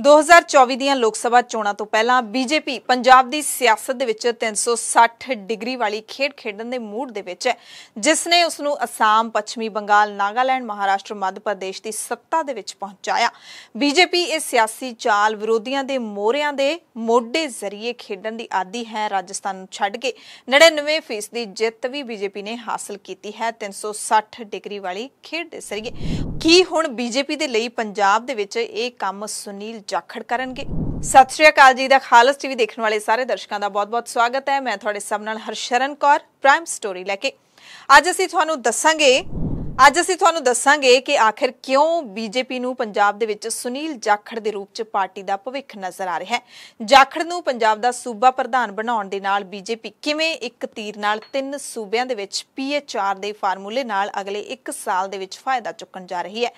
2024 ਦੀਆਂ ਲੋਕ ਸਭਾ ਚੋਣਾਂ ਤੋਂ ਪਹਿਲਾਂ ਬੀਜੇਪੀ ਪੰਜਾਬ ਦੀ ਸਿਆਸਤ ਦੇ ਵਿੱਚ 360 ਡਿਗਰੀ ਵਾਲੀ ਖੇਡ ਖੇਡਣ ਦੇ ਮੂਡ ਦੇ ਵਿੱਚ ਹੈ ਜਿਸ ਨੇ ਉਸ ਨੂੰ ਅਸਾਮ, ਪੱਛਮੀ ਬੰਗਾਲ, ਨਾਗਾਲੈਂਡ, ਮਹਾਰਾਸ਼ਟਰ, ਮੱਧ ਪ੍ਰਦੇਸ਼ ਦੀ ਸੱਤਾ ਦੇ ਵਿੱਚ ਪਹੁੰਚਾਇਆ। ਬੀਜੇਪੀ ਇਹ ਸਿਆਸੀ ਚਾਲ ਵਿਰੋਧੀਆਂ ਦੇ ਮੋਹਰਿਆਂ ਦੇ ਮੋਢੇ ਜ਼ਰੀਏ ਖੇਡਣ ਦੀ ਆਦੀ ਹੈ। ਰਾਜਸਥਾਨ ਨੂੰ ਛੱਡ ਕੇ 99% ਦੀ ਜਿੱਤ ਵੀ ਬੀਜੇਪੀ ਨੇ ਹਾਸਲ ਕੀਤੀ ਹੈ 360 ਡਿਗਰੀ ਵਾਲੀ ਖੇਡ ਦੇ ਜ਼ਰੀਏ। ਕੀ ਹੁਣ ਬੀਜੇਪੀ ਦੇ ਲਈ ਪੰਜਾਬ ਦੇ ਵਿੱਚ ਇਹ ਕੰਮ ਸੁਨੀਲ ਜਾਖੜ ਕਰਨਗੇ ਸਤਿ ਸ਼੍ਰੀ ਅਕਾਲ ਜੀ ਦਾ ਖਾਲਸ ਟੀਵੀ ਦੇਖਣ ਵਾਲੇ ਸਾਰੇ ਦਰਸ਼ਕਾਂ ਦਾ ਬਹੁਤ-ਬਹੁਤ ਸਵਾਗਤ ਹੈ ਮੈਂ ਤੁਹਾਡੇ ਸਭ ਨਾਲ ਹਰਸ਼ਰਨ ਕੌਰ ਪ੍ਰਾਈਮ ਸਟੋਰੀ ਲੈ ਕੇ ਅੱਜ ਅਸੀਂ ਤੁਹਾਨੂੰ ਦੱਸਾਂਗੇ ਅੱਜ ਅਸੀਂ ਤੁਹਾਨੂੰ ਦੱਸਾਂਗੇ ਕਿ ਆਖਿਰ ਕਿਉਂ ਬੀਜੇਪੀ ਨੂੰ ਪੰਜਾਬ ਦੇ ਵਿੱਚ ਸੁਨੀਲ ਜਾਖੜ ਦੇ ਰੂਪ 'ਚ ਪਾਰਟੀ ਦਾ ਭਵਿੱਖ ਨਜ਼ਰ ਆ ਰਿਹਾ ਹੈ ਜਾਖੜ ਨੂੰ ਪੰਜਾਬ ਦਾ ਸੂਬਾ ਪ੍ਰਧਾਨ ਬਣਾਉਣ ਦੇ ਨਾਲ ਬੀਜੇਪੀ ਕਿਵੇਂ ਇੱਕ ਤੀਰ ਨਾਲ ਤਿੰਨ ਸੂਬਿਆਂ ਦੇ ਵਿੱਚ ਪੀਐਚਆਰ ਦੇ ਫਾਰਮੂਲੇ ਨਾਲ ਅਗਲੇ 1 ਸਾਲ ਦੇ ਵਿੱਚ ਫਾਇਦਾ ਚੁੱਕਣ ਜਾ ਰਹੀ ਹੈ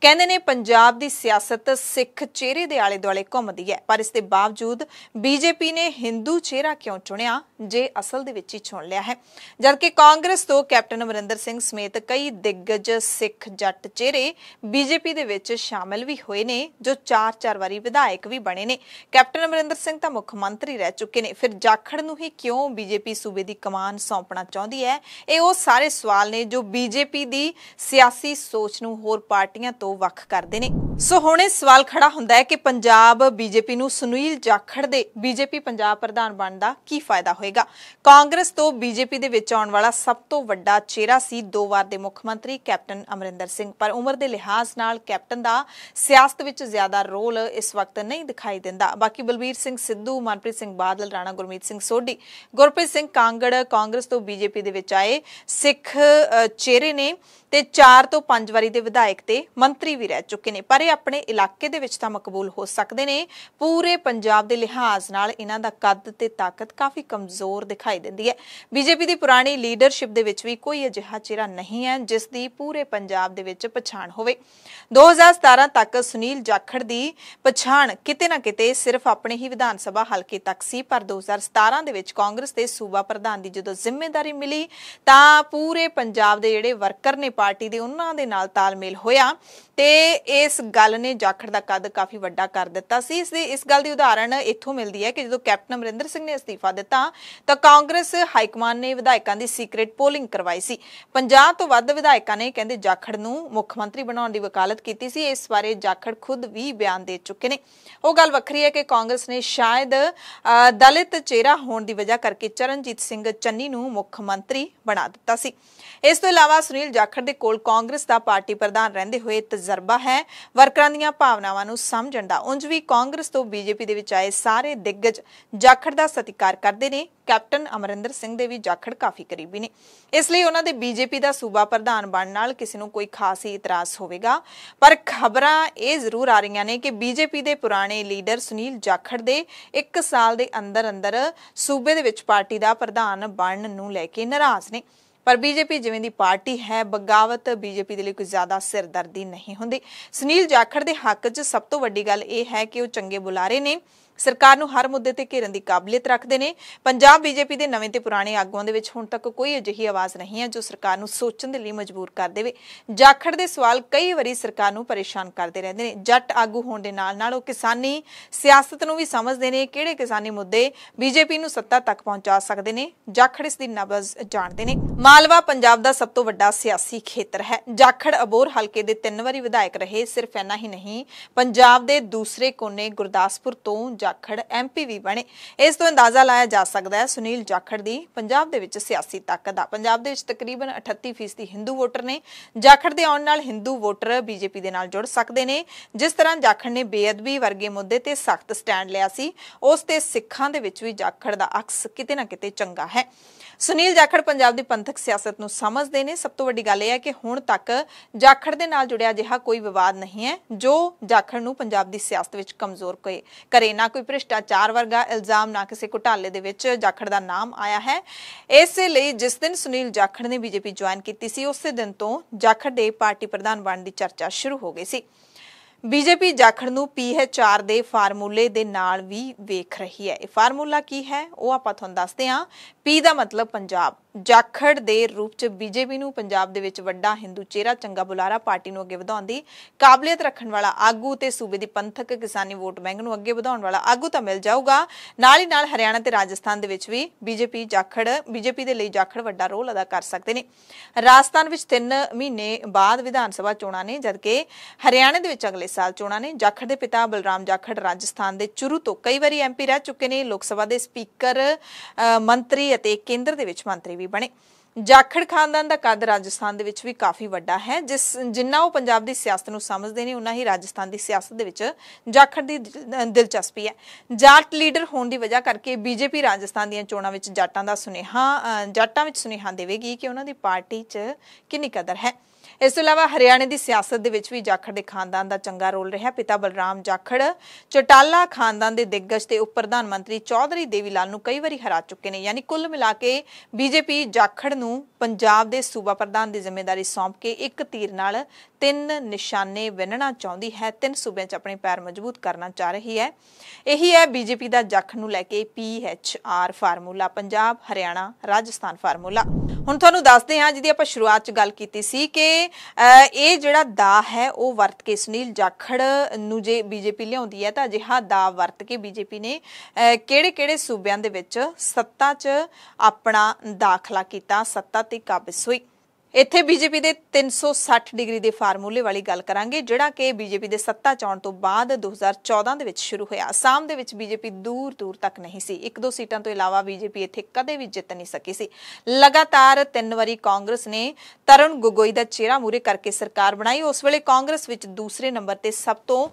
ਕਹਿੰਦੇ ਨੇ ਪੰਜਾਬ ਦੀ ਸਿਆਸਤ ਸਿੱਖ ਚਿਹਰੇ ਦੇ ਆਲੇ-ਦੁਆਲੇ ਘੁੰਮਦੀ ਹੈ ਪਰ ਇਸ ਦੇ ਬਾਵਜੂਦ ਬੀਜੇਪੀ ਨੇ ਹਿੰਦੂ ਚਿਹਰਾ ਕਿਉਂ ਚੁਣਿਆ ਜੇ ਅਸਲ ਦੇ ਵਿੱਚ ਹੀ ਚੁਣ ਲਿਆ ਹੈ ਜਦਕਿ ਕਾਂਗਰਸ ਤੋਂ ਕੈਪਟਨ ਅਮਰਿੰਦਰ ਸਿੰਘ ਸਮੇਤ ਕਈ ਦਿੱਗਜ ਸਿੱਖ ਜੱਟ ਚਿਹਰੇ ਬੀਜੇਪੀ ਦੇ ਵਿੱਚ ਸ਼ਾਮਲ ਵੀ ਹੋਏ ਨੇ ਜੋ 4-4 ਵਾਰੀ ਵਿਧਾਇਕ ਵੀ ਬਣੇ ਨੇ ਕੈਪਟਨ ਅਮਰਿੰਦਰ ਸਿੰਘ ਤਾਂ ਮੁੱਖ ਮੰਤਰੀ ਰਹਿ ਚੁੱਕੇ ਨੇ ਫਿਰ ਜਾਖੜ ਨੂੰ ਹੀ ਕਿਉਂ ਬੀਜੇਪੀ ਸੂਬੇ ਦੀ ਕਮਾਨ ਸੌਂਪਣਾ ਚਾਹੁੰਦੀ ਹੈ ਇਹ ਉਹ ਸਾਰੇ ਸਵਾਲ ਨੇ ਜੋ ਬੀਜੇਪੀ ਦੀ ਸਿਆਸੀ ਸੋਚ ਨੂੰ ਹੋਰ ਪਾਰਟੀਆਂ ਤੋਂ ਵੱਖ ਕਰਦੇ ਨੇ ਸੋ ਹੁਣ ਇਹ ਸਵਾਲ ਖੜਾ ਹੁੰਦਾ ਹੈ ਕਿ ਪੰਜਾਬ ਬੀਜੇਪੀ ਨੂੰ ਸੁਨੀਲ ਜਾਖੜ ਦੇ ਬੀਜੇਪੀ ਪੰਜਾਬ ਪ੍ਰਧਾਨ ਬਣਨ ਦਾ ਕੀ ਫਾਇਦਾ ਹੋਏਗਾ ਕਾਂਗਰਸ ਤੋਂ ਬੀਜੇਪੀ ਦੇ ਵਿੱਚ ਆਉਣ ਵਾਲਾ ਸਭ ਤੋਂ ਵੱਡਾ ਚਿਹਰਾ ਸੀ ਦੋ ਵਾਰ ਦੇ ਮੁੱਖ ਮੰਤਰੀ ਕੈਪਟਨ ਅਮਰਿੰਦਰ ਸਿੰਘ ਪਰ ਉਮਰ ਦੇ ਲਿਹਾਜ਼ ਨਾਲ ਕੈਪਟਨ ਦਾ ਸਿਆਸਤ ਵਿੱਚ ਜ਼ਿਆਦਾ ਰੋਲ ਇਸ ਵਕਤ ਨਹੀਂ ਦਿਖਾਈ ਦਿੰਦਾ ਬਾਕੀ ਬਲਬੀਰ ਸਿੰਘ ਸਿੱਧੂ ਮਨਪ੍ਰੀਤ ਸਿੰਘ ਬਾਦਲ ਰਾਣਾ ਗੁਰਮੀਤ ਸਿੰਘ ਸੋਢੀ ਗੁਰਪ੍ਰੀਤ ਸਿੰਘ ਕਾਂਗੜ ਕਾਂਗਰਸ ਤੋਂ ਬੀਜੇਪੀ ਦੇ ਵਿੱਚ ਆਏ ਸਿੱਖ ਚਿਹਰੇ ਨੇ ਤੇ 4 ਤੋਂ 5 ਵਾਰੀ ਦੇ ਵਿਧਾਇਕ ਤੇ ਮੰਤਰੀ ਵੀ ਰਹਿ ਚੁੱਕੇ ਨੇ ਪਰ ਸਾਰੇ ਆਪਣੇ ਇਲਾਕੇ ਦੇ ਵਿੱਚ ਤਾਂ ਮਕਬੂਲ ਹੋ ਸਕਦੇ ਨੇ ਪੂਰੇ ਪੰਜਾਬ ਦੇ ਲਿਹਾਜ਼ ਨਾਲ ਇਹਨਾਂ ਦਾ ਕੱਦ ਤੇ ਤਾਕਤ ਕਾਫੀ ਕਮਜ਼ੋਰ ਦਿਖਾਈ ਦਿੰਦੀ ਹੈ ਬੀਜੇਪੀ ਦੀ ਪੁਰਾਣੀ ਲੀਡਰਸ਼ਿਪ ਦੇ ਵਿੱਚ ਵੀ ਕੋਈ ਅਜਿਹਾ ਚਿਹਰਾ ਨਹੀਂ ਹੈ ਜਿਸ ਦੀ ਪੂਰੇ ਪੰਜਾਬ ਦੇ ਵਿੱਚ ਪਛਾਣ ਹੋਵੇ 2017 ਤੱਕ ਸੁਨੀਲ ਜਾਖੜ ਦੀ ਪਛਾਣ ਕਿਤੇ ਨਾ ਕਿਤੇ ਸਿਰਫ ਆਪਣੇ ਹੀ ਵਿਧਾਨ ਸਭਾ ਹਲਕੇ ਤੱਕ ਸੀ ਪਰ 2017 ਦੇ ਵਿੱਚ ਕਾਂਗਰਸ ਦੇ ਸੂਬਾ ਪ੍ਰਧਾਨ ਦੀ ਜਦੋਂ ਜ਼ਿੰਮੇਵਾਰੀ ਮਿਲੀ ਤਾਂ ਪੂਰੇ ਪੰਜਾਬ ਦੇ ਜਿਹੜੇ ਵਰਕਰ ਨੇ ਪਾਰਟੀ ਦੇ ਉਹਨਾਂ ਦੇ ਨਾਲ ਤਾਲਮੇਲ ਹੋਇਆ ਤੇ ਇਸ ਗੱਲ ਨੇ ਜਾਖੜ ਦਾ ਕੱਦ ਕਾਫੀ ਵੱਡਾ ਕਰ ਦਿੱਤਾ ਸੀ ਇਸ ਦੀ ਇਸ ਗੱਲ ਦੀ ਉਦਾਹਰਣ ਇੱਥੋਂ ਮਿਲਦੀ ਹੈ ਕਿ ਜਦੋਂ ਕੈਪਟਨ ਅਮਰਿੰਦਰ ਸਿੰਘ ਨੇ ਅਸਤੀਫਾ ਦਿੱਤਾ ਤਾਂ ਕਾਂਗਰਸ ਹਾਈਕਮਾਨ ਨੇ ਵਿਧਾਇਕਾਂ ਦੀ ਸੀਕ੍ਰੀਟ ਪੋਲਿੰਗ ਕਰਵਾਈ ਸੀ 50 ਤੋਂ ਵੱਧ ਵਿਧਾਇਕਾਂ ਨੇ ਕਹਿੰਦੇ ਜਾਖੜ ਨੂੰ ਮੁੱਖ ਮੰਤਰੀ ਬਣਾਉਣ ਦੀ ਵਕਾਲਤ ਕੀਤੀ ਸੀ ਇਸ ਬਾਰੇ ਜਾਖੜ ਖੁਦ ਵੀ ਬਿਆਨ ਦੇ ਚੁੱਕੇ ਨੇ ਉਹ ਗੱਲ ਵੱਖਰੀ ਹੈ ਕਿ ਕਾਂਗਰਸ ਨੇ ਸ਼ਾਇਦ ਦਲਿਤ ਚਿਹਰਾ ਹੋਣ ਦੀ ਵਜ੍ਹਾ ਕਰਕੇ ਚਰਨਜੀਤ ਸਿੰਘ ਚੰਨੀ ਨੂੰ ਮੁੱਖ ਮੰਤਰੀ ਬਣਾ ਦਿੱਤਾ ਸੀ ਇਸ ਤੋਂ ਇਲਾਵਾ ਸੁਨੀਲ ਜਾਖੜ ਦੇ ਕੋਲ ਕਾਂਗਰਸ ਦਾ ਪਾਰਟੀ ਪ੍ਰਧਾਨ ਰਹਿੰਦੇ ਹੋਏ ਤਜਰਬਾ ਹੈ ਵਰਕਰਾਂ ਦੀਆਂ ਭਾਵਨਾਵਾਂ ਨੂੰ ਸਮਝਣ ਦਾ ਉਂਝ ਵੀ ਕਾਂਗਰਸ ਤੋਂ ਬੀਜੇਪੀ ਦੇ ਵਿੱਚ ਆਏ ਸਾਰੇ ਦਿੱਗਜ ਜਾਖੜ ਦਾ ਸਤਿਕਾਰ ਕਰਦੇ ਨੇ ਕੈਪਟਨ ਅਮਰਿੰਦਰ ਸਿੰਘ ਦੇ ਵੀ ਜਾਖੜ ਕਾਫੀ ਕਰੀਬੀ ਨੇ ਇਸ ਲਈ ਉਹਨਾਂ ਦੇ ਬੀਜੇਪੀ ਦਾ ਸੂਬਾ ਪ੍ਰਧਾਨ ਬਣਨ ਨਾਲ ਕਿਸੇ ਨੂੰ ਕੋਈ ਖਾਸ ਹੀ ਇਤਰਾਜ਼ ਹੋਵੇਗਾ ਪਰ ਖਬਰਾਂ ਇਹ ਜ਼ਰੂਰ ਆ ਰਹੀਆਂ ਨੇ ਕਿ ਬੀਜੇਪੀ ਦੇ ਪੁਰਾਣੇ ਲੀਡਰ ਸੁਨੀਲ ਜਾਖੜ ਦੇ 1 ਸਾਲ ਦੇ ਅੰਦਰ ਅੰਦਰ ਸੂਬੇ ਦੇ ਵਿੱਚ ਪਾਰਟੀ ਦਾ ਪ੍ਰਧਾਨ ਬਣਨ ਨੂੰ ਲੈ ਕੇ ਨਾਰਾਜ਼ ਨੇ ਪਰ ਬੀਜੇਪੀ ਜਿਵੇਂ ਦੀ ਪਾਰਟੀ ਹੈ ਬਗਾਵਤ ਬੀਜੇਪੀ ਦੇ ਲਈ ਕੋਈ ਜ਼ਿਆਦਾ ਸਿਰਦਰਦੀ ਨਹੀਂ ਹੁੰਦੀ ਸੁਨੀਲ ਜਾਖੜ ਦੇ ਹੱਕ 'ਚ ਸਭ ਤੋਂ ਵੱਡੀ ਗੱਲ ਇਹ ਹੈ ਕਿ ਉਹ ਚੰਗੇ ਬੁਲਾਰੇ ਨੇ ਸਰਕਾਰ ਨੂੰ ਹਰ ਮੁੱਦੇ ਤੇ ਘੇਰਨ ਦੀ ਕਾਬਲੀਅਤ ਰੱਖਦੇ ਨੇ ਪੰਜਾਬ ਬੀਜੇਪੀ ਦੇ ਨਵੇਂ ਤੇ ਪੁਰਾਣੇ ਆਗੂਆਂ ਦੇ ਵਿੱਚ ਹੁਣ ਤੱਕ ਕੋਈ ਅਜਿਹੀ ਆਵਾਜ਼ ਨਹੀਂ ਹੈ ਜੋ ਸਰਕਾਰ ਨੂੰ ਸੋਚਣ ਦੇ ਲਈ ਮਜਬੂਰ ਕਰ ਦੇਵੇ ਜਾਖੜ ਦੇ ਸਵਾਲ ਕਈ ਵਾਰੀ ਸਰਕਾਰ ਨੂੰ ਪਰੇਸ਼ਾਨ ਕਰਦੇ ਰਹਿੰਦੇ ਨੇ ਜੱਟ ਆਗੂ ਹੋਣ ਦੇ ਨਾਲ ਨਾਲ ਉਹ ਕਿਸਾਨੀ ਸਿਆਸਤ ਨੂੰ ਵੀ ਸਮਝਦੇ ਨੇ ਕਿਹੜੇ ਕਿਸਾਨੀ ਮੁੱਦੇ ਬੀਜੇਪੀ ਨੂੰ ਸੱਤਾ ਤੱਕ ਪਹੁੰਚਾ ਸਕਦੇ ਨੇ ਜਾਖੜ ਇਸ ਦੀ ਨਬਜ਼ ਜਾਣਦੇ ਨੇ ਮਾਲਵਾ ਪੰਜਾਬ ਦਾ ਸਭ ਤੋਂ ਵੱਡਾ ਸਿਆਸੀ ਖੇਤਰ ਹੈ ਜਾਖੜ ਅਬੋਰ ਹਲਕੇ ਦੇ ਤਿੰਨ ਵਾਰੀ ਵਿਧਾਇਕ ਰਹੇ ਸਿਰਫ ਇਹਨਾ ਹੀ ਨਹੀਂ ਪੰਜਾਬ ਦੇ ਦੂਸਰੇ ਕੋਨੇ ਗੁਰਦਾਸਪੁਰ ਤੋਂ ਜਾਖੜ ਐਮਪੀ ਵੀ ਬਣੇ ਇਸ ਤੋਂ ਅੰਦਾਜ਼ਾ ਲਾਇਆ ਜਾ ਸਕਦਾ ਹੈ ਸੁਨੀਲ ਜਾਖੜ ਦੀ ਪੰਜਾਬ ਦੇ ਵਿੱਚ ਸਿਆਸੀ ਤਾਕਤ ਦਾ ਪੰਜਾਬ ਦੇ ਵਿੱਚ ਤਕਰੀਬਨ 38% ਹਿੰਦੂ ਵੋਟਰ ਨੇ ਜਾਖੜ ਦੇ ਆਉਣ ਨਾਲ ਹਿੰਦੂ ਵੋਟਰ ਬੀਜੇਪੀ ਦੇ ਨਾਲ ਜੁੜ ਸਕਦੇ ਨੇ ਜਿਸ ਤਰ੍ਹਾਂ ਜਾਖੜ ਨੇ ਬੇਅਦਬੀ ਵਰਗੇ ਮੁੱਦੇ ਤੇ ਸਖਤ ਸਟੈਂਡ ਲਿਆ ਸੀ ਉਸ ਤੇ ਸਿੱਖਾਂ ਦੇ ਵਿੱਚ ਵੀ ਜਾਖੜ ਦਾ ਅਕਸ ਕਿਤੇ ਨਾ ਕਿਤੇ ਚੰਗਾ ਹੈ ਸੁਨੀਲ ਜਾਖੜ ਪੰਜਾਬ ਦੀ ਪੰਥਕ ਸਿਆਸਤ ਨੂੰ ਸਮਝਦੇ ਨੇ ਸਭ ਤੋਂ ਵੱਡੀ ਗੱਲ ਇਹ ਹੈ ਕਿ ਹੁਣ ਤੱਕ ਜਾਖੜ ਦੇ ਨਾਲ ਜੁੜਿਆ ਅਜਿਹਾ ਕੋਈ ਵਿਵਾਦ ਨਹੀਂ ਹੈ ਜੋ ਜਾਖੜ ਨੂੰ ਪੰਜਾਬ ਦੀ ਸਿਆਸਤ ਵਿੱਚ ਕਮਜ਼ੋਰ ਕਰੇ ਨਾ ਕੋਈ ਭ੍ਰਿਸ਼ਟਾਚਾਰ ਵਰਗਾ ਇਲਜ਼ਾਮ ਨਾ ਕਿਸੇ ਘੁਟਾਲੇ ਦੇ ਵਿੱਚ ਜਾਖੜ ਦਾ ਨਾਮ ਆਇਆ ਹੈ ਇਸੇ ਲਈ ਜਿਸ ਦਿਨ ਸੁਨੀਲ ਜਾਖੜ ਨੇ ਬੀਜੇਪੀ ਜੁਆਇਨ ਕੀਤੀ ਸੀ ਉਸੇ ਦਿਨ ਤੋਂ ਜਾਖੜ ਦੇ ਪਾਰਟੀ ਪ੍ਰਧਾਨ ਬਣਨ ਦੀ ਚਰਚਾ ਸ਼ੁਰੂ ਹੋ ਗਈ ਸੀ ਬੀਜੇਪੀ ਜਾਖੜ ਨੂੰ ਪੀਐਚਆਰ ਦੇ ਫਾਰਮੂਲੇ ਦੇ ਨਾਲ ਵੀ ਵੇਖ ਰਹੀ ਹੈ ਇਹ ਫਾਰਮੂਲਾ ਕੀ ਹੈ ਉਹ ਆਪਾਂ ਤੁਹਾਨੂੰ ਦੱਸਦੇ ਹਾਂ ਪੀ ਦਾ ਮਤਲਬ ਪੰਜਾਬ ਜਾਖੜ ਦੇ ਰੂਪ ਚ ਬੀਜੇਪੀ ਨੂੰ ਪੰਜਾਬ ਦੇ ਵਿੱਚ ਵੱਡਾ ਹਿੰਦੂ ਚਿਹਰਾ ਚੰਗਾ ਬੁਲਾਰਾ ਪਾਰਟੀ ਨੂੰ ਅੱਗੇ ਵਧਾਉਣ ਦੀ ਕਾਬਲੀਅਤ ਰੱਖਣ ਵਾਲਾ ਆਗੂ ਤੇ ਸੂਬੇ ਦੀ ਪੰਥਕ ਕਿਸਾਨੀ ਵੋਟ ਬੈਂਕ ਨੂੰ ਅੱਗੇ ਵਧਾਉਣ ਵਾਲਾ ਆਗੂ ਤਾਂ ਮਿਲ ਜਾਊਗਾ ਨਾਲ ਹੀ ਨਾਲ ਹਰਿਆਣਾ ਤੇ ਰਾਜਸਥਾਨ ਦੇ ਵਿੱਚ ਵੀ ਬੀਜੇਪੀ ਜਾਖੜ ਬੀਜੇਪੀ ਦੇ ਲਈ ਜਾਖੜ ਵੱਡਾ ਰੋਲ ਅਦਾ ਕਰ ਸਕਦੇ ਨੇ ਰਾਜਸਥਾਨ ਵਿੱਚ 3 ਮਹੀਨੇ ਬਾਅਦ ਵਿਧਾਨ ਸਭਾ ਚੋਣਾਂ ਨੇ ਜਦਕਿ ਹਰਿਆਣਾ ਦੇ ਵਿੱਚ ਅਗਲੇ ਸਾਲ ਚੋਣਾਂ ਨੇ ਜਾਖੜ ਦੇ ਪਿਤਾ ਬਲਰਾਮ ਜਾਖੜ ਰਾਜਸਥਾਨ ਦੇ ਚੁਰੂ ਤੋਂ ਕਈ ਵਾਰੀ ਐਮਪੀ ਰਹਿ ਚੁੱਕੇ ਨੇ ਲੋਕ ਸਭਾ ਦੇ ਸਪੀਕਰ ਮੰਤਰੀ ਅਤੇ ਕੇਂਦਰ ਦੇ ਵਿੱਚ ਮੰਤਰੀ ਵੀ ਬਣੇ ਜਾਖੜ ਖਾਨਦਾਨ ਦਾ ਕੱਦ ਰਾਜਸਥਾਨ ਦੇ ਵਿੱਚ ਵੀ ਕਾਫੀ ਵੱਡਾ ਹੈ ਜਿਸ ਜਿੰਨਾ ਉਹ ਪੰਜਾਬ ਦੀ ਸਿਆਸਤ ਨੂੰ ਸਮਝਦੇ ਨੇ ਉਨਾ ਹੀ ਰਾਜਸਥਾਨ ਦੀ ਸਿਆਸਤ ਦੇ ਵਿੱਚ ਜਾਖੜ ਦੀ ਦਿਲਚਸਪੀ ਹੈ ਜਾਟ ਲੀਡਰ ਹੋਣ ਦੀ ਵਜ੍ਹਾ ਕਰਕੇ ਬੀਜੇਪੀ ਰਾਜਸਥਾਨ ਦੀਆਂ ਚੋਣਾਂ ਵਿੱਚ ਜਾਟਾਂ ਦਾ ਸੁਨੇਹਾ ਜਾਟਾਂ ਵਿੱਚ ਸੁਨੇਹਾ ਦੇਵੇਗੀ ਕਿ ਉਹਨਾਂ ਦੀ ਪਾਰਟੀ 'ਚ ਕਿੰਨੀ ਕਦਰ ਹੈ ਇਸ ਤੋਂ ਇਲਾਵਾ ਹਰਿਆਣੇ ਦੀ ਸਿਆਸਤ ਦੇ ਵਿੱਚ ਵੀ ਜਾਖੜ ਦੇ ਖਾਨਦਾਨ ਦਾ ਚੰਗਾ ਰੋਲ ਰਿਹਾ ਪਿਤਾ ਬਲਰਾਮ ਜਾਖੜ ਚਟਾਲਾ ਖਾਨਦਾਨ ਦੇ ਦਿੱਗਜ ਤੇ ਉਪ ਪ੍ਰਧਾਨ ਮੰਤਰੀ ਚੌਧਰੀ ਦੇਵੀ ਲਾਲ ਨੂੰ ਕਈ ਵਾਰੀ ਹਰਾ ਚੁੱਕੇ ਨੇ ਯਾਨੀ ਕੁੱਲ ਮਿਲਾ ਕੇ ਬੀਜੇਪੀ ਜਾਖੜ ਨੂੰ ਪੰਜਾਬ ਦੇ ਸੂਬਾ ਪ੍ਰਧਾਨ ਦੀ ਜ਼ਿੰਮੇਵਾਰੀ ਸੌਂਪ ਕੇ ਇੱਕ ਤੀਰ ਨਾਲ ਤਿੰਨ ਨਿਸ਼ਾਨੇ ਵਿੰਨਣਾ ਚਾਹੁੰਦੀ ਹੈ ਤਿੰਨ ਸੂਬਿਆਂ 'ਚ ਆਪਣੇ ਪੈਰ ਮਜ਼ਬੂਤ ਕਰਨਾ ਚਾਹ ਰਹੀ ਹੈ ਇਹੀ ਹੈ ਬੀਜੇਪੀ ਦਾ ਜਾਖ ਨੂੰ ਲੈ ਕੇ P H R formula Punjab Haryana Rajasthan formula ਹੁਣ ਤੁਹਾਨੂੰ ਦੱਸਦੇ ਹਾਂ ਜਿਹਦੀ ਆਪਾਂ ਸ਼ੁਰੂਆਤ 'ਚ ਗੱਲ ਕੀਤੀ ਸੀ ਕਿ ਇਹ ਜਿਹੜਾ ਦਾ ਹੈ ਉਹ ਵਰਤ ਕੇ ਸੁਨੀਲ ਜਾਖੜ ਨੂੰ ਜੇ ਬੀਜੇਪੀ ਲਿਆਉਂਦੀ ਹੈ ਤਾਂ ਅਜਿਹਾ ਦਾ ਵਰਤ ਕੇ ਬੀਜੇਪੀ ਨੇ ਕਿਹੜੇ-ਕਿਹੜੇ ਸੂਬਿਆਂ ਦੇ ਵਿੱਚ ਸੱਤਾ 'ਚ ਆਪਣਾ ਦਾਖਲਾ ਕੀਤਾ ਸੱਤਾ ਤੇ ਕਾਬਜ਼ ਹੋਈ ਇੱਥੇ ਬੀਜੇਪੀ ਦੇ 360 ਡਿਗਰੀ ਦੇ ਫਾਰਮੂਲੇ ਵਾਲੀ ਗੱਲ ਕਰਾਂਗੇ ਜਿਹੜਾ ਕਿ ਬੀਜੇਪੀ ਦੇ ਸੱਤਾ ਚਾਉਣ ਤੋਂ ਬਾਅਦ 2014 ਦੇ ਵਿੱਚ ਸ਼ੁਰੂ ਹੋਇਆ ਆਸਾਮ ਦੇ ਵਿੱਚ ਬੀਜੇਪੀ ਦੂਰ ਦੂਰ ਤੱਕ ਨਹੀਂ ਸੀ ਇੱਕ ਦੋ ਸੀਟਾਂ ਤੋਂ ਇਲਾਵਾ ਬੀਜੇਪੀ ਇੱਥੇ ਕਦੇ ਵੀ ਜਿੱਤ ਨਹੀਂ ਸਕੀ ਸੀ ਲਗਾਤਾਰ ਤਿੰਨ ਵਾਰੀ ਕਾਂਗਰਸ ਨੇ ਤਰਨ ਗੋਗੋਈ ਦਾ ਚਿਹਰਾ ਮੂਰੇ ਕਰਕੇ ਸਰਕਾਰ ਬਣਾਈ ਉਸ ਵੇਲੇ ਕਾਂਗਰਸ ਵਿੱਚ ਦੂਸਰੇ ਨੰਬਰ ਤੇ ਸਭ ਤੋਂ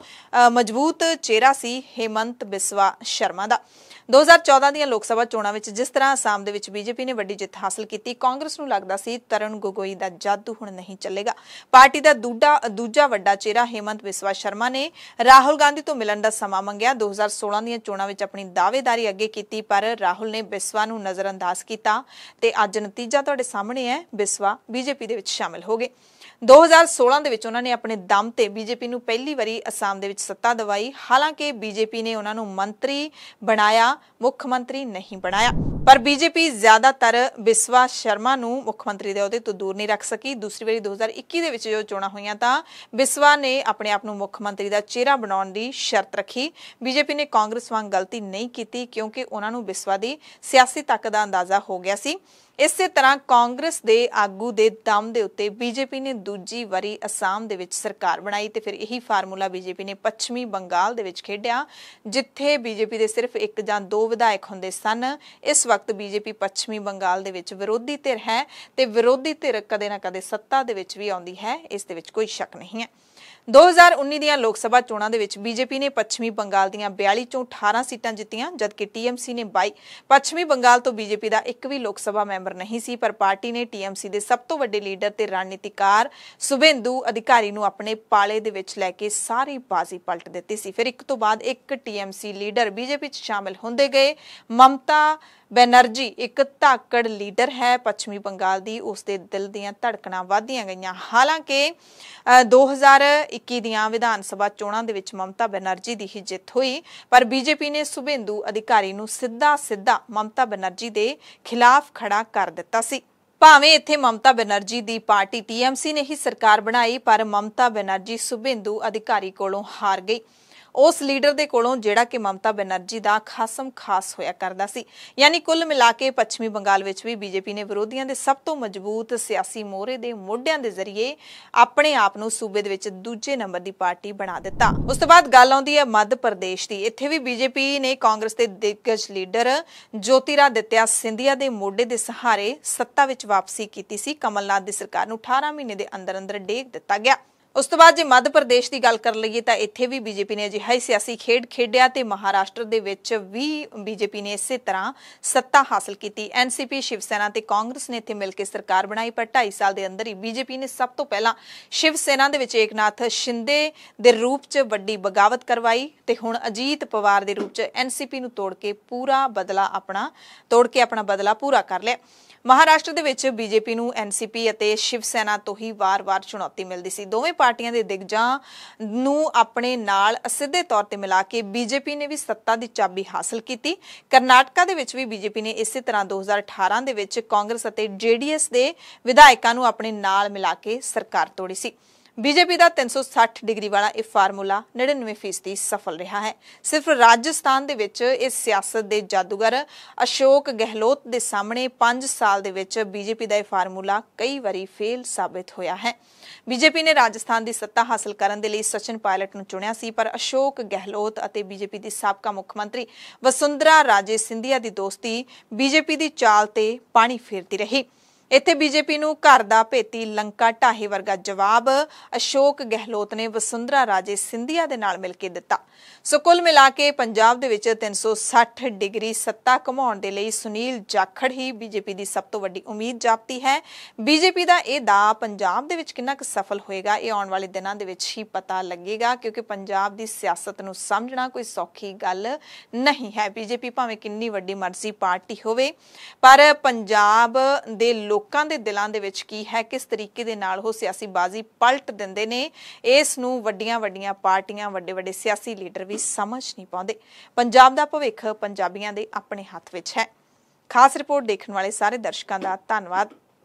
ਮਜ਼ਬੂਤ ਚਿਹਰਾ ਸੀ ਹੇਮੰਤ ਬਿਸਵਾ ਸ਼ਰਮਾ ਦਾ 2014 ਦੀਆਂ ਲੋਕ ਸਭਾ ਚੋਣਾਂ ਵਿੱਚ ਜਿਸ ਤਰ੍ਹਾਂ ਆਸਾਮ ਦੇ ਵਿੱਚ ਬੀਜੇਪੀ ਨੇ ਵੱਡੀ ਜਿੱਤ ਹਾਸਲ ਕੀਤੀ ਕਾਂਗਰਸ ਨੂੰ ਲੱਗਦਾ ਸੀ ਤਰਨ ਗੋਗੋਈ ਦਾ ਜਾਦੂ ਹੁਣ ਨਹੀਂ ਚੱਲੇਗਾ ਪਾਰਟੀ ਦਾ ਦੂਡਾ ਦੂਜਾ ਵੱਡਾ ਚਿਹਰਾ ਹੇਮੰਤ ਵਿਸਵਾ ਸ਼ਰਮਾ ਨੇ ਰਾਹੁਲ ਗਾਂਧੀ ਤੋਂ ਮਿਲਣ ਦਾ ਸਮਾਂ ਮੰਗਿਆ 2016 ਦੀਆਂ ਚੋਣਾਂ ਵਿੱਚ ਆਪਣੀ ਦਾਅਵੇਦਾਰੀ ਅੱਗੇ ਕੀਤੀ ਪਰ ਰਾਹੁਲ ਨੇ ਵਿਸ਼ਵਾ ਨੂੰ ਨਜ਼ਰਅੰਦਾਜ਼ ਕੀਤਾ ਤੇ ਅੱਜ ਨਤੀਜਾ ਤੁਹਾਡੇ ਸਾਹਮਣੇ ਹੈ ਵਿਸ਼ਵਾ ਬੀਜੇਪੀ ਦੇ ਵਿੱਚ ਸ਼ਾਮਲ ਹੋ ਗਏ 2016 ਦੇ ਵਿੱਚ ਉਹਨਾਂ ਨੇ ਆਪਣੇ ਦਮ ਤੇ ਬੀਜੇਪੀ ਨੂੰ ਪਹਿਲੀ ਵਾਰੀ ਅਸਾਮ ਦੇ ਵਿੱਚ ਸੱਤਾ ਦਿਵਾਈ ਹਾਲਾਂਕਿ ਬੀਜੇਪੀ ਨੇ ਉਹਨਾਂ ਨੂੰ ਮੰਤਰੀ ਬਣਾਇਆ ਮੁੱਖ ਮੰਤਰੀ ਨਹੀਂ ਬਣਾਇਆ ਪਰ ਬੀਜੇਪੀ ਜ਼ਿਆਦਾਤਰ ਵਿਸ਼ਵਾ ਸ਼ਰਮਾ ਨੂੰ ਮੁੱਖ ਮੰਤਰੀ ਦੇ ਅਹੁਦੇ ਤੋਂ ਦੂਰ ਨਹੀਂ ਰੱਖ ਸਕੀ ਦੂਸਰੀ ਵਾਰੀ 2021 ਦੇ ਵਿੱਚ ਜੋ ਚੋਣਾਂ ਹੋਈਆਂ ਤਾਂ ਵਿਸ਼ਵਾ ਨੇ ਆਪਣੇ ਆਪ ਨੂੰ ਮੁੱਖ ਮੰਤਰੀ ਦਾ ਚਿਹਰਾ ਬਣਾਉਣ ਦੀ ਸ਼ਰਤ ਰੱਖੀ ਬੀਜੇਪੀ ਨੇ ਕਾਂਗਰਸ ਵਾਂਗ ਗਲਤੀ ਨਹੀਂ ਕੀਤੀ ਕਿਉਂਕਿ ਉਹਨਾਂ ਨੂੰ ਵਿਸ਼ਵਾ ਦੀ ਸਿਆਸੀ ਤੱਕ ਦਾ ਅੰਦਾਜ਼ਾ ਹੋ ਗਿਆ ਸੀ ਇਸੇ ਤਰ੍ਹਾਂ ਕਾਂਗਰਸ ਦੇ ਆਗੂ ਦੇ ਦਮ ਦੇ ਉੱਤੇ ਬੀਜੇਪੀ ਨੇ ਦੂਜੀ ਵਾਰੀ ਅਸਾਮ ਦੇ ਵਿੱਚ ਸਰਕਾਰ ਬਣਾਈ ਤੇ ਫਿਰ ਇਹੀ ਫਾਰਮੂਲਾ ਬੀਜੇਪੀ ਨੇ ਪੱਛਮੀ ਬੰਗਾਲ ਦੇ ਵਿੱਚ ਖੇਡਿਆ ਜਿੱਥੇ ਬੀਜੇਪੀ ਦੇ ਸਿਰਫ ਇੱਕ ਜਾਂ ਦੋ ਵਿਧਾਇਕ ਹੁੰਦੇ ਸਨ ਇਸ ਵਕਤ ਬੀਜੇਪੀ ਪੱਛਮੀ ਬੰਗਾਲ ਦੇ ਵਿੱਚ ਵਿਰੋਧੀ ਧਿਰ ਹੈ ਤੇ ਵਿਰੋਧੀ ਧਿਰ ਕਦੇ ਨਾ ਕਦੇ ਸੱਤਾ ਦੇ ਵਿੱਚ ਵੀ ਆਉਂਦੀ ਹੈ ਇਸ ਦੇ ਵਿੱਚ ਕੋਈ ਸ਼ੱਕ ਨਹੀਂ ਹੈ 2019 ਦੀਆਂ ਲੋਕ ਸਭਾ ਚੋਣਾਂ ਦੇ ਵਿੱਚ ਬੀਜੇਪੀ ਨੇ ਪੱਛਮੀ ਬੰਗਾਲ ਦੀਆਂ 42 ਚੋਂ 18 ਸੀਟਾਂ ਜਿੱਤੀਆਂ ਜਦਕਿ ਟੀਐਮਸੀ ਨੇ 22 ਪੱਛਮੀ ਬੰਗਾਲ ਤੋਂ ਬੀਜੇਪੀ ਦਾ ਇੱਕ ਵੀ ਲੋਕ ਸਭਾ ਮੈਂਬਰ ਨਹੀਂ ਸੀ ਪਰ ਪਾਰਟੀ ਨੇ ਟੀਐਮਸੀ ਦੇ ਸਭ ਤੋਂ ਵੱਡੇ ਲੀਡਰ ਤੇ ਰਣਨੀਤੀਕਾਰ ਸੁਬੇਂਦੂ ਅਧਿਕਾਰੀ ਨੂੰ ਆਪਣੇ ਪਾਲੇ ਦੇ ਵਿੱਚ ਲੈ ਕੇ ਸਾਰੀ ਬਾਜ਼ੀ ਪਲਟ ਦਿੱਤੀ ਸੀ ਫਿਰ ਇੱਕ ਤੋਂ ਬਾਅਦ ਇੱਕ ਟੀਐਮਸੀ ਲੀਡਰ ਬੀਜੇਪੀ ਵਿੱਚ ਸ਼ਾਮਲ ਹੁੰਦੇ ਗਏ ਮਮਤਾ ਬੈਨਰਜੀ ਇੱਕ ਧਾਕੜ ਲੀਡਰ ਹੈ ਪੱਛਮੀ ਬੰਗਾਲ ਦੀ ਉਸ ਦੇ ਦਿਲ ਦੀਆਂ ਧੜਕਣਾਂ ਵਧਦੀਆਂ ਗਈਆਂ ਹਾਲਾਂਕਿ 2021 ਦੀਆਂ ਵਿਧਾਨ ਸਭਾ ਚੋਣਾਂ ਦੇ ਵਿੱਚ ਮਮਤਾ ਬੈਨਰਜੀ ਦੀ ਹੀ ਜਿੱਤ ਹੋਈ ਪਰ ਬੀਜੇਪੀ ਨੇ ਸੁਭੇਂਦੂ ਅਧਿਕਾਰੀ ਨੂੰ ਸਿੱਧਾ ਸਿੱਧਾ ਮਮਤਾ ਬੈਨਰਜੀ ਦੇ ਖਿਲਾਫ ਖੜਾ ਕਰ ਦਿੱਤਾ ਸੀ ਭਾਵੇਂ ਇੱਥੇ ਮਮਤਾ ਬੈਨਰਜੀ ਦੀ ਪਾਰਟੀ ਟੀਐਮਸੀ ਨੇ ਹੀ ਸਰਕਾਰ ਬਣਾਈ ਪਰ ਮਮਤਾ ਬੈਨਰਜੀ ਸੁਭੇਂਦੂ ਅਧਿਕਾਰੀ ਕੋਲੋਂ ਹਾਰ ਗਈ ਉਸ ਲੀਡਰ ਦੇ ਕੋਲੋਂ ਜਿਹੜਾ ਕਿ ਮਮਤਾ ਬੈਨਰਜੀ ਦਾ ਖਾਸਮ ਖਾਸ ਹੋਇਆ ਕਰਦਾ ਸੀ ਯਾਨੀ ਕੁੱਲ ਮਿਲਾ ਕੇ ਪੱਛਮੀ ਬੰਗਾਲ ਵਿੱਚ ਵੀ ਬੀਜੇਪੀ ਨੇ ਵਿਰੋਧੀਆਂ ਦੇ ਸਭ ਤੋਂ ਮਜ਼ਬੂਤ ਸਿਆਸੀ ਮੋਹਰੇ ਦੇ ਮੋਢਿਆਂ ਦੇ ਜ਼ਰੀਏ ਆਪਣੇ ਆਪ ਨੂੰ ਸੂਬੇ ਦੇ ਵਿੱਚ ਦੂਜੇ ਨੰਬਰ ਦੀ ਪਾਰਟੀ ਬਣਾ ਦਿੱਤਾ ਉਸ ਤੋਂ ਬਾਅਦ ਗੱਲ ਆਉਂਦੀ ਹੈ ਮੱਧ ਪ੍ਰਦੇਸ਼ ਦੀ ਇੱਥੇ ਵੀ ਬੀਜੇਪੀ ਨੇ ਕਾਂਗਰਸ ਦੇ ਦਿੱਗਜ ਲੀਡਰ ਜੋਤੀਰਾ ਦਿੱਤਿਆ ਸਿੰਧੀਆ ਦੇ ਮੋਢੇ ਦੇ ਸਹਾਰੇ ਸੱਤਾ ਵਿੱਚ ਵਾਪਸੀ ਕੀਤੀ ਸੀ ਕਮਲਨਾਥ ਦੀ ਸਰਕਾਰ ਨੂੰ 18 ਮਹੀਨੇ ਦੇ ਅੰਦਰ ਅੰਦਰ ਡੇਗ ਦਿੱਤਾ ਗਿਆ ਉਸ ਤੋਂ ਬਾਅਦ ਜੇ ਮੱਧ ਪ੍ਰਦੇਸ਼ ਦੀ ਗੱਲ ਕਰ ਲਈਏ ਤਾਂ ਇੱਥੇ ਵੀ ਬੀਜੇਪੀ ਨੇ ਅਜਿਹਾ ਹੀ ਸਿਆਸੀ ਖੇਡ ਖੇਡਿਆ ਤੇ ਮਹਾਰਾਸ਼ਟਰ ਦੇ ਵਿੱਚ ਵੀ ਬੀਜੇਪੀ ਨੇ ਇਸੇ ਤਰ੍ਹਾਂ ਸੱਤਾ ਹਾਸਲ ਕੀਤੀ ਐਨਸੀਪੀ ਸ਼ਿਵ ਸੈਨਾ ਤੇ ਕਾਂਗਰਸ ਨੇ ਇੱਥੇ ਮਿਲ ਕੇ ਸਰਕਾਰ ਬਣਾਈ ਪਰ 2.5 ਸਾਲ ਦੇ ਅੰਦਰ ਹੀ ਬੀਜੇਪੀ ਨੇ ਸਭ ਤੋਂ ਪਹਿਲਾਂ ਸ਼ਿਵ ਸੈਨਾ ਦੇ ਵਿੱਚ ਏਕਨਾਥ ਸ਼ਿੰਦੇ ਦੇ ਰੂਪ 'ਚ ਵੱਡੀ ਬਗਾਵਤ ਕਰਵਾਈ ਤੇ ਹੁਣ ਅਜੀਤ ਪਵਾਰ ਦੇ ਰੂਪ 'ਚ ਐਨਸੀਪੀ ਨੂੰ ਤੋੜ ਕੇ ਪੂਰਾ ਬਦਲਾ ਆਪਣਾ ਤੋੜ ਕੇ ਆਪਣਾ ਬਦਲਾ ਪੂਰਾ ਕਰ ਲਿਆ ਮਹਾਰਾਸ਼ਟਰ ਦੇ ਵਿੱਚ ਬੀਜੇਪੀ ਨੂੰ ਐਨਸੀਪੀ ਅਤੇ ਸ਼ਿਵ ਸੈਨਾ ਤੋਂ ਹੀ ਵਾਰ-ਵਾਰ ਚੁਣੌਤੀ ਮਿਲਦੀ ਸੀ ਦੋਵੇਂ ਪਾਰਟੀਆਂ ਦੇ ਦਿਗਜਾਂ ਨੂੰ ਆਪਣੇ ਨਾਲ ਅਸਿੱਧੇ ਤੌਰ ਤੇ ਮਿਲਾ ਕੇ ਬੀਜੇਪੀ ਨੇ ਵੀ ਸੱਤਾ ਦੀ ਚਾਬੀ ਹਾਸਲ ਕੀਤੀ ਕਰਨਾਟਕਾ ਦੇ ਵਿੱਚ ਵੀ ਬੀਜੇਪੀ ਨੇ ਇਸੇ ਤਰ੍ਹਾਂ 2018 ਦੇ ਵਿੱਚ ਕਾਂਗਰਸ ਅਤੇ ਜੇਡੀਐਸ ਦੇ ਵਿਧਾਇਕਾਂ ਨੂੰ ਆਪਣੇ ਨਾਲ ਮਿਲਾ ਕੇ ਸਰਕਾਰ ਤੋੜੀ ਸੀ ਬੀਜੇਪੀ ਦਾ 360 ਡਿਗਰੀ ਵਾਲਾ ਇਹ ਫਾਰਮੂਲਾ 99% ਸਫਲ ਰਿਹਾ ਹੈ ਸਿਰਫ ਰਾਜਸਥਾਨ ਦੇ ਵਿੱਚ ਇਸ ਸਿਆਸਤ ਦੇ ਜਾਦੂਗਰ ਅਸ਼ੋਕ ਗਹਿਲੋਤ ਦੇ ਸਾਹਮਣੇ 5 ਸਾਲ ਦੇ ਵਿੱਚ ਬੀਜੇਪੀ ਦਾ ਇਹ ਫਾਰਮੂਲਾ ਕਈ ਵਾਰੀ ਫੇਲ ਸਾਬਿਤ ਹੋਇਆ ਹੈ ਬੀਜੇਪੀ ਨੇ ਰਾਜਸਥਾਨ ਦੀ ਸੱਤਾ ਹਾਸਲ ਕਰਨ ਦੇ ਲਈ ਸਚਨ ਪਾਇਲਟ ਨੂੰ ਚੁਣਿਆ ਸੀ ਪਰ ਅਸ਼ੋਕ ਗਹਿਲੋਤ ਅਤੇ ਬੀਜੇਪੀ ਦੀ ਸਾਬਕਾ ਮੁੱਖ ਮੰਤਰੀ ਵਸੁੰਧਰਾ ਰਾਜੇ ਸਿੰਧੀਆ ਦੀ ਦੋਸਤੀ ਬੀਜੇਪੀ ਦੀ ਚਾਲ ਤੇ ਪਾਣੀ ਫੇਰਦੀ ਰਹੀ ਇੱਥੇ ਬੀਜੇਪੀ ਨੂੰ ਘਰ ਦਾ ਭੇਤੀ ਲੰਕਾ ਢਾਹੇ ਵਰਗਾ ਜਵਾਬ ਅਸ਼ੋਕ ਗਹਿਲੋਤ ਨੇ ਵਸੁੰਧਰਾ ਰਾਜੇ ਸਿੰਧੀਆ ਦੇ ਨਾਲ ਮਿਲ ਕੇ ਦਿੱਤਾ ਸੋ ਕੁੱਲ ਮਿਲਾ ਕੇ ਪੰਜਾਬ ਦੇ ਵਿੱਚ 360 ਡਿਗਰੀ ਸੱਤਾ ਕਮਾਉਣ ਦੇ ਲਈ ਸੁਨੀਲ ਜਾਖੜ ਹੀ ਬੀਜੇਪੀ ਦੀ ਸਭ ਤੋਂ ਵੱਡੀ ਉਮੀਦ ਜਾਪਦੀ ਹੈ ਬੀਜੇਪੀ ਦਾ ਇਹ ਦਾ ਪੰਜਾਬ ਦੇ ਵਿੱਚ ਕਿੰਨਾ ਕੁ ਸਫਲ ਹੋਏਗਾ ਇਹ ਆਉਣ ਵਾਲੇ ਦਿਨਾਂ ਦੇ ਵਿੱਚ ਹੀ ਪਤਾ ਲੱਗੇਗਾ ਕਿਉਂਕਿ ਪੰਜਾਬ ਦੀ ਸਿਆਸਤ ਨੂੰ ਸਮਝਣਾ ਕੋਈ ਸੌਖੀ ਗੱਲ ਨਹੀਂ ਹੈ ਬੀਜੇਪੀ ਭਾਵੇਂ ਕਿੰਨੀ ਵੱਡੀ ਮਰਜ਼ੀ ਪਾਰਟੀ ਹੋਵੇ ਪਰ ਪੰਜਾਬ ਦੇ ਲੋਕਾਂ ਦੇ ਦਿਲਾਂ ਦੇ ਵਿੱਚ ਕੀ ਹੈ ਕਿਸ ਤਰੀਕੇ ਦੇ ਨਾਲ ਉਹ ਸਿਆਸੀ ਬਾਜ਼ੀ ਪਲਟ ਦਿੰਦੇ ਨੇ ਇਸ ਨੂੰ ਵੱਡੀਆਂ-ਵੱਡੀਆਂ ਪਾਰਟੀਆਂ ਵੱਡੇ-ਵੱਡੇ ਸਿਆਸੀ ਲੀਡਰ ਵੀ ਸਮਝ ਨਹੀਂ ਪਾਉਂਦੇ ਪੰਜਾਬ ਦਾ ਭਵਿੱਖ ਪੰਜਾਬੀਆਂ ਦੇ ਆਪਣੇ ਹੱਥ ਵਿੱਚ ਹੈ ਖਾਸ ਰਿਪੋਰਟ ਦੇਖਣ ਵਾਲੇ ਸਾਰੇ ਦਰਸ਼ਕਾਂ ਦਾ ਧੰਨਵਾਦ